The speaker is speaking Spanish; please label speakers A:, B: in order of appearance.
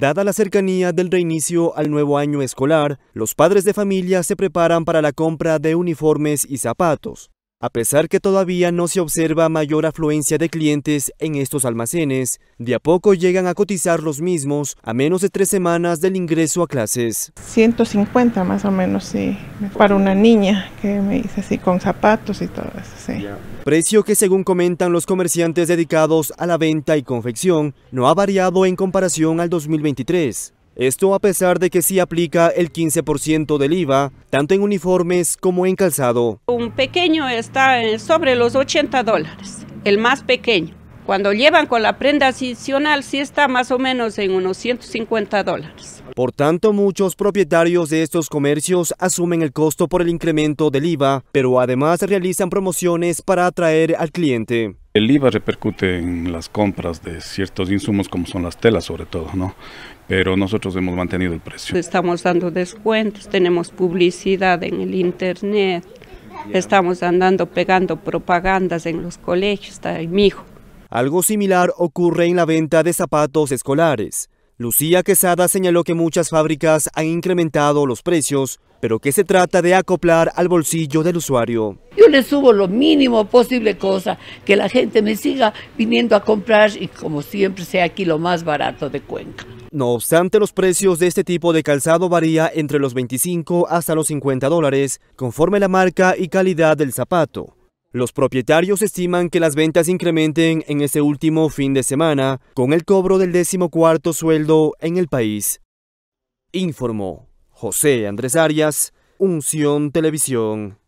A: Dada la cercanía del reinicio al nuevo año escolar, los padres de familia se preparan para la compra de uniformes y zapatos. A pesar que todavía no se observa mayor afluencia de clientes en estos almacenes, de a poco llegan a cotizar los mismos a menos de tres semanas del ingreso a clases.
B: 150 más o menos, sí, para una niña que me dice, así con zapatos y todo eso, sí.
A: Precio que según comentan los comerciantes dedicados a la venta y confección, no ha variado en comparación al 2023. Esto a pesar de que sí aplica el 15% del IVA, tanto en uniformes como en calzado.
B: Un pequeño está eh, sobre los 80 dólares, el más pequeño. Cuando llevan con la prenda adicional sí está más o menos en unos 150 dólares.
A: Por tanto, muchos propietarios de estos comercios asumen el costo por el incremento del IVA, pero además realizan promociones para atraer al cliente.
B: El IVA repercute en las compras de ciertos insumos como son las telas sobre todo, ¿no? Pero nosotros hemos mantenido el precio. Estamos dando descuentos, tenemos publicidad en el internet, estamos andando pegando propagandas
A: en los colegios, está mi hijo. Algo similar ocurre en la venta de zapatos escolares. Lucía Quesada señaló que muchas fábricas han incrementado los precios pero que se trata de acoplar al bolsillo del usuario.
B: Yo le subo lo mínimo posible cosa, que la gente me siga viniendo a comprar y como siempre sea aquí lo más barato
A: de Cuenca. No obstante, los precios de este tipo de calzado varía entre los 25 hasta los 50 dólares, conforme la marca y calidad del zapato. Los propietarios estiman que las ventas incrementen en ese último fin de semana con el cobro del decimocuarto sueldo en el país. Informó José Andrés Arias, Unción Televisión.